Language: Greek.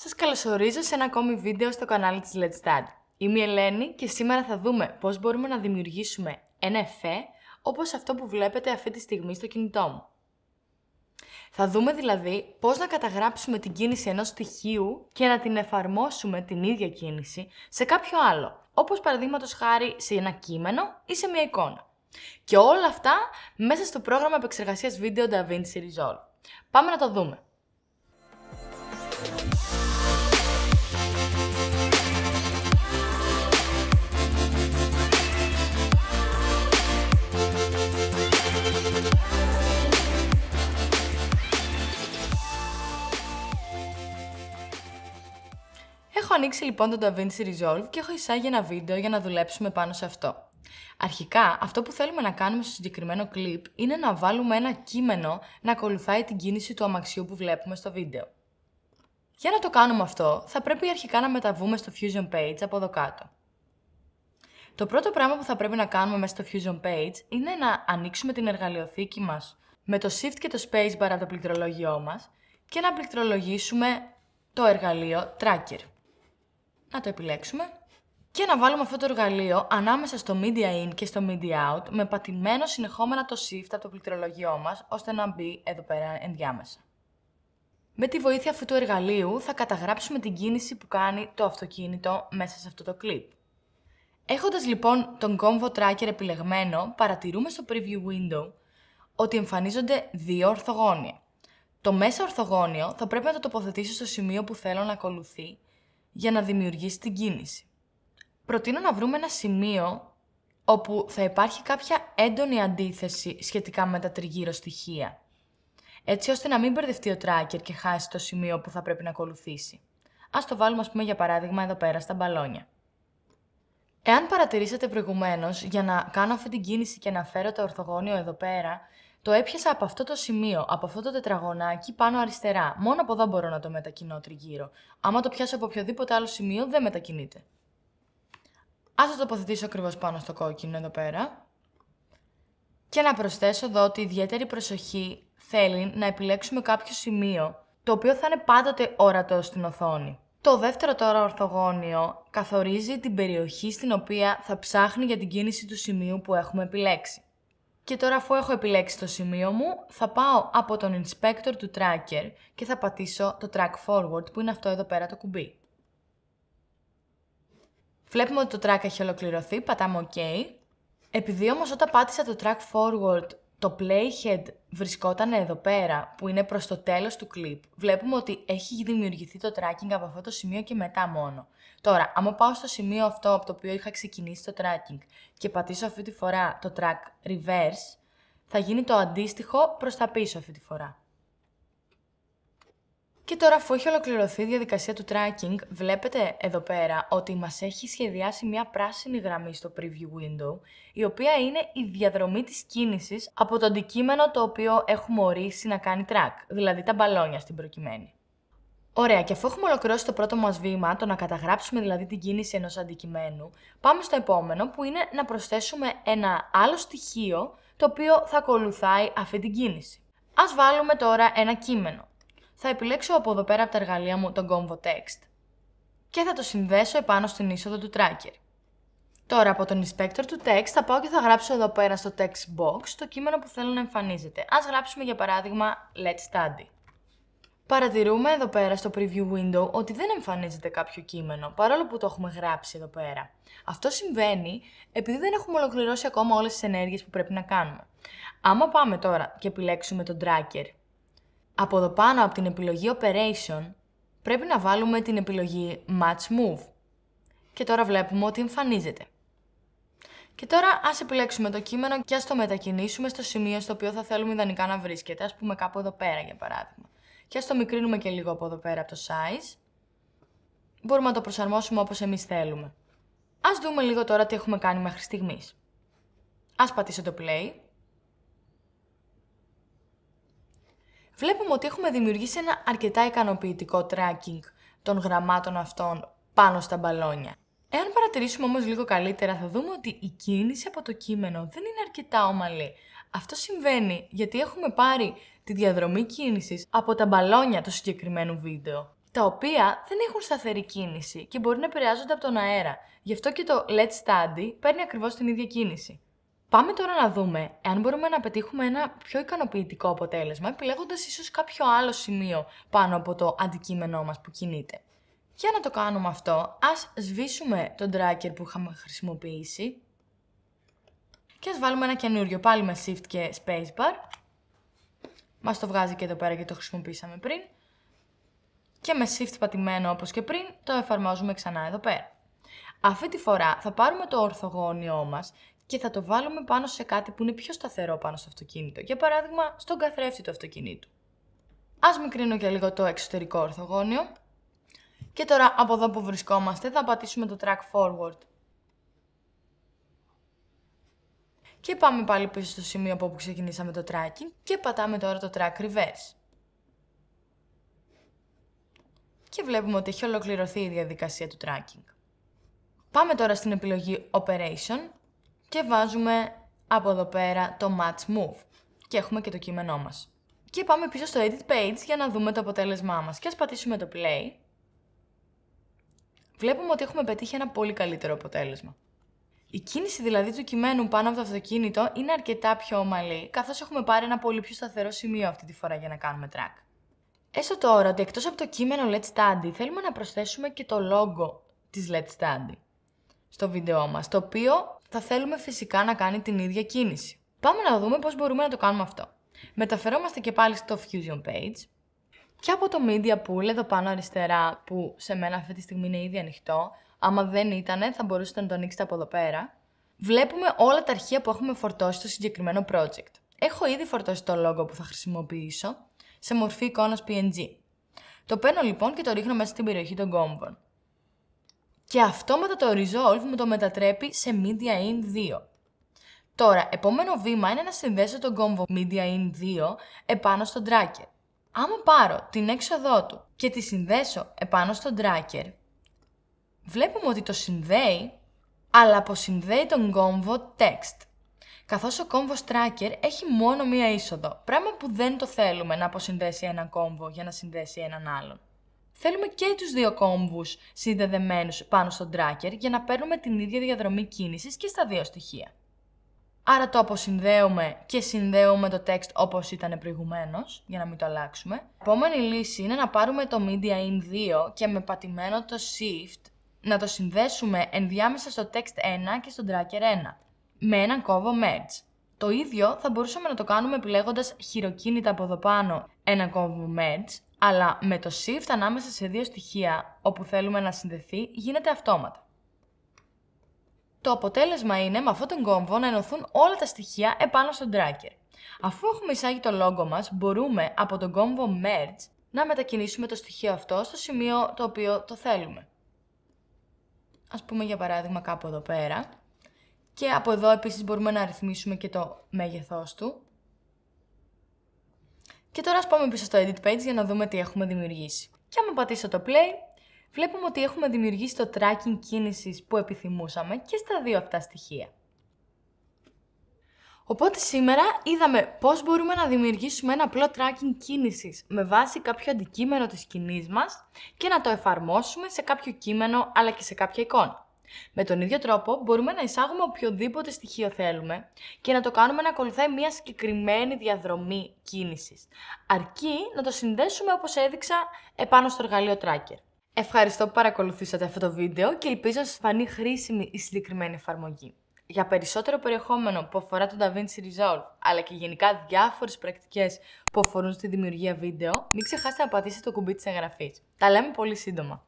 Σας καλωσορίζω σε ένα ακόμη βίντεο στο κανάλι της Let's Start. Είμαι η Ελένη και σήμερα θα δούμε πώς μπορούμε να δημιουργήσουμε ένα εφέ όπως αυτό που βλέπετε αυτή τη στιγμή στο κινητό μου. Θα δούμε δηλαδή πώς να καταγράψουμε την κίνηση ενός στοιχείου και να την εφαρμόσουμε την ίδια κίνηση σε κάποιο άλλο, όπως παραδείγματος χάρη σε ένα κείμενο ή σε μια εικόνα. Και όλα αυτά μέσα στο πρόγραμμα επεξεργασίας βίντεο DaVinci Resolve. Πάμε να το δούμε. ανοίξει λοιπόν το DaVinci Resolve και έχω εισάγει ένα βίντεο για να δουλέψουμε πάνω σε αυτό. Αρχικά, αυτό που θέλουμε να κάνουμε στο συγκεκριμένο κλιπ είναι να βάλουμε ένα κείμενο να ακολουθάει την κίνηση του αμαξιού που βλέπουμε στο βίντεο. Για να το κάνουμε αυτό, θα πρέπει αρχικά να μεταβούμε στο Fusion Page από εδώ κάτω. Το πρώτο πράγμα που θα πρέπει να κάνουμε μέσα στο Fusion Page είναι να ανοίξουμε την εργαλειοθήκη μας με το Shift και το Spacebar από το πληκτρολόγιό μας και να πληκτρολογήσουμε το εργαλείο Tracker να το επιλέξουμε και να βάλουμε αυτό το εργαλείο ανάμεσα στο media in και στο media out με πατημένο συνεχόμενα το shift από το πληκτρολογιό μας ώστε να μπει εδώ πέρα ενδιάμεσα. Με τη βοήθεια αυτού του εργαλείου θα καταγράψουμε την κίνηση που κάνει το αυτοκίνητο μέσα σε αυτό το clip. Έχοντας λοιπόν τον Convo Tracker επιλεγμένο, παρατηρούμε στο Preview Window ότι εμφανίζονται δύο ορθογόνια. Το μέσα ορθογόνιο θα πρέπει να το τοποθετήσω στο σημείο που θέλω να ακολουθεί για να δημιουργήσει την κίνηση. Προτείνω να βρούμε ένα σημείο όπου θα υπάρχει κάποια έντονη αντίθεση σχετικά με τα τριγύρω στοιχεία, έτσι ώστε να μην μπερδευτεί ο τράκερ και χάσει το σημείο που θα πρέπει να ακολουθήσει. Ας το βάλουμε, ας πούμε, για παράδειγμα, εδώ πέρα στα μπαλόνια. Εάν παρατηρήσατε προηγουμένως, για να κάνω αυτή την κίνηση και να φέρω το ορθογώνιο εδώ πέρα, το έπιασα από αυτό το σημείο, από αυτό το τετραγωνάκι πάνω αριστερά. Μόνο από εδώ μπορώ να το μετακινώ τριγύρω. Άμα το πιάσω από οποιοδήποτε άλλο σημείο, δεν μετακινείται. Ας το τοποθετήσω ακριβώς πάνω στο κόκκινο εδώ πέρα. Και να προσθέσω εδώ ότι ιδιαίτερη προσοχή θέλει να επιλέξουμε κάποιο σημείο το οποίο θα είναι πάντοτε ορατό στην οθόνη. Το δεύτερο τώρα ορθογώνιο καθορίζει την περιοχή στην οποία θα ψάχνει για την κίνηση του σημείου που έχουμε επιλέξει. Και τώρα αφού έχω επιλέξει το σημείο μου, θα πάω από τον inspector του tracker και θα πατήσω το track forward που είναι αυτό εδώ πέρα το κουμπί. Βλέπουμε ότι το track έχει ολοκληρωθεί, πατάμε OK. Επειδή όμως όταν πάτησα το track forward το Playhead βρισκόταν εδώ πέρα, που είναι προς το τέλος του κλιπ, βλέπουμε ότι έχει δημιουργηθεί το tracking από αυτό το σημείο και μετά μόνο. Τώρα, άμα πάω στο σημείο αυτό από το οποίο είχα ξεκινήσει το tracking και πατήσω αυτή τη φορά το track reverse, θα γίνει το αντίστοιχο προς τα πίσω αυτή τη φορά. Και τώρα αφού έχει ολοκληρωθεί η διαδικασία του tracking, βλέπετε εδώ πέρα ότι μας έχει σχεδιάσει μια πράσινη γραμμή στο preview window, η οποία είναι η διαδρομή της κίνησης από το αντικείμενο το οποίο έχουμε ορίσει να κάνει track, δηλαδή τα μπαλόνια στην προκειμένη. Ωραία, και αφού έχουμε ολοκληρώσει το πρώτο μας βήμα, το να καταγράψουμε δηλαδή την κίνηση ενός αντικειμένου, πάμε στο επόμενο που είναι να προσθέσουμε ένα άλλο στοιχείο το οποίο θα ακολουθάει αυτή την κίνηση. Ας βάλουμε τώρα ένα κείμενο θα επιλέξω από εδώ πέρα από τα εργαλεία μου τον κόμβο text και θα το συνδέσω επάνω στην είσοδο του tracker. Τώρα από τον inspector του text θα πάω και θα γράψω εδώ πέρα στο text box το κείμενο που θέλω να εμφανίζεται. Ας γράψουμε για παράδειγμα let's study. Παρατηρούμε εδώ πέρα στο preview window ότι δεν εμφανίζεται κάποιο κείμενο, παρόλο που το έχουμε γράψει εδώ πέρα. Αυτό συμβαίνει επειδή δεν έχουμε ολοκληρώσει ακόμα όλες τις ενέργειες που πρέπει να κάνουμε. Άμα πάμε τώρα και επιλέξουμε τον tracker από εδώ πάνω, από την επιλογή Operation, πρέπει να βάλουμε την επιλογή Match Move. Και τώρα βλέπουμε ότι εμφανίζεται. Και τώρα ας επιλέξουμε το κείμενο και ας το μετακινήσουμε στο σημείο στο οποίο θα θέλουμε ιδανικά να βρίσκεται, ας πούμε κάπου εδώ πέρα για παράδειγμα. Και ας το μικρύνουμε και λίγο από εδώ πέρα από το size. Μπορούμε να το προσαρμόσουμε όπως εμείς θέλουμε. Ας δούμε λίγο τώρα τι έχουμε κάνει μέχρι στιγμής. Ας πατήσω το play. βλέπουμε ότι έχουμε δημιουργήσει ένα αρκετά ικανοποιητικό tracking των γραμμάτων αυτών πάνω στα μπαλόνια. Εάν παρατηρήσουμε όμως λίγο καλύτερα θα δούμε ότι η κίνηση από το κείμενο δεν είναι αρκετά ομαλή. Αυτό συμβαίνει γιατί έχουμε πάρει τη διαδρομή κίνησης από τα μπαλόνια του συγκεκριμένου βίντεο, τα οποία δεν έχουν σταθερή κίνηση και μπορεί να επηρεάζονται από τον αέρα. Γι' αυτό και το Let's Study παίρνει ακριβώς την ίδια κίνηση. Πάμε τώρα να δούμε αν μπορούμε να πετύχουμε ένα πιο ικανοποιητικό αποτέλεσμα, επιλέγοντας ίσως κάποιο άλλο σημείο πάνω από το αντικείμενό μας που κινείται. Για να το κάνουμε αυτό, ας σβήσουμε τον tracker που είχαμε χρησιμοποιήσει και ας βάλουμε ένα καινούριο πάλι με shift και spacebar. Μας το βγάζει και εδώ πέρα γιατί το χρησιμοποίησαμε πριν. Και με shift πατημένο όπως και πριν το εφαρμόζουμε ξανά εδώ πέρα. Αυτή τη φορά θα πάρουμε το ορθογώνιό μας και θα το βάλουμε πάνω σε κάτι που είναι πιο σταθερό πάνω στο αυτοκίνητο. Για παράδειγμα, στον καθρέφτη του αυτοκινήτου. Ας μικρύνω και λίγο το εξωτερικό ορθογώνιο. Και τώρα από εδώ που βρισκόμαστε θα πατήσουμε το track forward. Και πάμε πάλι πίσω στο σημείο από όπου ξεκινήσαμε το tracking και πατάμε τώρα το track reverse. Και βλέπουμε ότι έχει ολοκληρωθεί η διαδικασία του tracking. Πάμε τώρα στην επιλογή Operation και βάζουμε από εδώ πέρα το match move και έχουμε και το κείμενό μας. Και πάμε πίσω στο edit page για να δούμε το αποτέλεσμά μας και ας πατήσουμε το play. Βλέπουμε ότι έχουμε πετύχει ένα πολύ καλύτερο αποτέλεσμα. Η κίνηση δηλαδή του κειμένου πάνω από το αυτοκίνητο είναι αρκετά πιο ομαλή, καθώς έχουμε πάρει ένα πολύ πιο σταθερό σημείο αυτή τη φορά για να κάνουμε track. Έστω τώρα ότι εκτός από το κείμενο Let's Study, θέλουμε να προσθέσουμε και το logo της Let's Study στο βίντεό μας το οποίο θα θέλουμε φυσικά να κάνει την ίδια κίνηση. Πάμε να δούμε πώς μπορούμε να το κάνουμε αυτό. Μεταφερόμαστε και πάλι στο Fusion Page και από το Media Pool εδώ πάνω αριστερά που σε μένα αυτή τη στιγμή είναι ήδη ανοιχτό, άμα δεν ήταν θα μπορούσατε να το ανοίξετε από εδώ πέρα, βλέπουμε όλα τα αρχεία που έχουμε φορτώσει στο συγκεκριμένο project. Έχω ήδη φορτώσει το logo που θα χρησιμοποιήσω σε μορφή εικόνας PNG. Το παίρνω λοιπόν και το ρίχνω μέσα στην περιοχή των κόμβων. Και αυτό μετά το resolve μου το μετατρέπει σε media in 2. Τώρα, επόμενο βήμα είναι να συνδέσω τον κόμβο in 2 επάνω στον tracker. Άμα πάρω την έξοδό του και τη συνδέσω επάνω στον tracker, βλέπουμε ότι το συνδέει, αλλά αποσυνδέει τον κόμβο text. Καθώς ο κόμβος tracker έχει μόνο μία είσοδο, πράγμα που δεν το θέλουμε να αποσυνδέσει ένα κόμβο για να συνδέσει έναν άλλον. Θέλουμε και τους δύο κόμβους συνδεδεμένους πάνω στον tracker για να παίρνουμε την ίδια διαδρομή κίνησης και στα δύο στοιχεία. Άρα το αποσυνδέουμε και συνδέουμε το text όπως ήταν προηγουμένως, για να μην το αλλάξουμε. Η επόμενη λύση είναι να πάρουμε το media in 2 και με πατημένο το shift να το συνδέσουμε ενδιάμεσα στο text 1 και στο tracker 1, με έναν κόβο merge. Το ίδιο θα μπορούσαμε να το κάνουμε επιλέγοντας χειροκίνητα από εδώ πάνω ένα κόμβο merge αλλά με το shift ανάμεσα σε δύο στοιχεία όπου θέλουμε να συνδεθεί γίνεται αυτόματα. Το αποτέλεσμα είναι με αυτόν τον κόμβο να ενωθούν όλα τα στοιχεία επάνω στον tracker. Αφού έχουμε εισάγει το λόγο μας, μπορούμε από τον κόμβο merge να μετακινήσουμε το στοιχείο αυτό στο σημείο το οποίο το θέλουμε. Ας πούμε για παράδειγμα κάπου εδώ πέρα. Και από εδώ επίσης μπορούμε να ρυθμίσουμε και το μέγεθός του και τώρα ας πάμε πίσω στο edit page για να δούμε τι έχουμε δημιουργήσει. Και άμα πατήσω το play, βλέπουμε ότι έχουμε δημιουργήσει το tracking κίνησης που επιθυμούσαμε και στα δύο αυτά στοιχεία. Οπότε σήμερα είδαμε πώς μπορούμε να δημιουργήσουμε ένα απλό tracking κίνησης με βάση κάποιο αντικείμενο της σκηνής μας και να το εφαρμόσουμε σε κάποιο κείμενο αλλά και σε κάποια εικόνα. Με τον ίδιο τρόπο, μπορούμε να εισάγουμε οποιοδήποτε στοιχείο θέλουμε και να το κάνουμε να ακολουθάει μια συγκεκριμένη διαδρομή κίνησης, αρκεί να το συνδέσουμε όπως έδειξα επάνω στο εργαλείο Tracker. Ευχαριστώ που παρακολουθήσατε αυτό το βίντεο και ελπίζω να σας φανεί χρήσιμη η συγκεκριμένη εφαρμογή. Για περισσότερο περιεχόμενο που αφορά το DaVinci Resolve, αλλά και γενικά διάφορες πρακτικές που αφορούν στη δημιουργία βίντεο, μην ξεχάσετε να πατήσετε το κουμπί της εγγραφής. Τα λέμε πολύ σύντομα.